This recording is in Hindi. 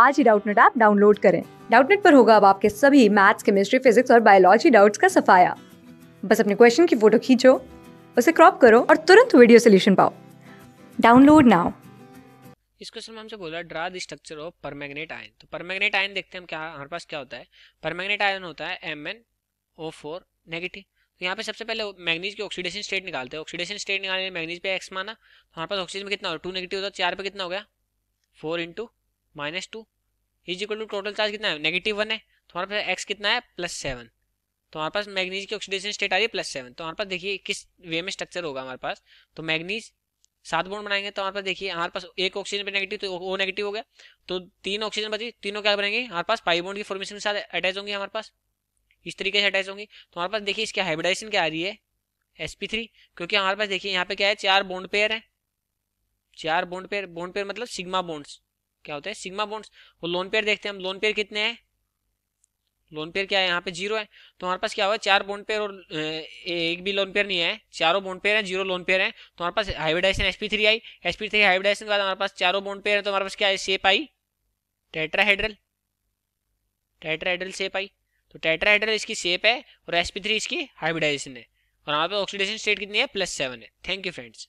आज ही डाउटनेट ऐप डाउनलोड करें डाउटनेट पर होगा अब आपके सभी मैथ्स केमिस्ट्री फिजिक्स और बायोलॉजी डाउट्स का सफाया बस अपने क्वेश्चन की फोटो खींचो उसे क्रॉप करो और तुरंत वीडियो सोल्यूशन पाओ डाउनलोड नाउ इस क्वेश्चन में हमसे बोला draw the structure of permanganate ion तो परमैग्नेट आयन देखते हैं हम क्या हमारे पास क्या होता है परमैग्नेट आयन होता है M N O four negative तो यहाँ पे सबसे पहले मैग्नीज की ऑक्सीडेशन स्टेट निकालते हैं ऑक्सीडेशन स्टेट निकालने मैग्नीज पे एक्स माना तो हमारे पास ऑक्सीजन में कितना हो टू नेगेटिव होता है चार पे कितना हो गया four into minus two is equal to total charge कितना है नेगेटिव वन है तो हमारे पास एक्स कितना है प्लस सेवन तो हमारे पास मैग्नीज की ऑक्सीडेशन स्टेट आ रही है प्लस सेवन तो हमारे पास देखिए किस वे में स्ट्रक्चर होगा हमारे पास तो मैग्नीज सात बोन बनाएंगे तो हमारे पास देखिए हमारे पास एक ऑक्सीजन पे नेगेटिव तो वो नेगेटिव हो गया तो तीन ऑक्सीजन बची तीनों क्या बनेंगे हमारे पास पाई बोन की फॉर्मेशन के साथ अटैच होंगी हमारे पास इस तरीके से अटैच होंगी तो हमारे पास देखिए इसकी हाइब्रिडाइजेशन क्या आ रही है एस पी थ्री क्योंकि हमारे पास देखिए यहाँ पे क्या है चार बोन्ड पेयर है चार बोन्ड पेयर बोन्ड पेयर मतलब सिग्मा बोन्ड्स क्या होता है सिग्मा बॉन्ड्स वो लोन पेयर देखते हैं हम लोन पेयर कितने हैं लोन पेयर क्या है यहाँ पे जीरो है तो हमारे पास क्या हुआ चार बॉन्ड पेयर और एक भी लोन पेयर नहीं है चारों बॉन्ड पेयर है जीरो लोन पेयर है तो हमारे पास हाइब्रिडाइजेशन एसपी थ्री आई एसपी थ्री हाइब्रिडाइजेशन के बाद हमारे पास चारों बॉन्ड पेयर है तो हमारे पास क्या है शेप आई टेट्राहेड्रल टेट्राहेड्रल शेप आई तो टेट्राहेड्रल इसकी शेप है और एसपी थ्री इसकी हाइब्रिडाइजेशन है और हमारे पास ऑक्सीडेशन स्टेट कितनी है प्लस सेवन है थैंक यू फ्रेंड्स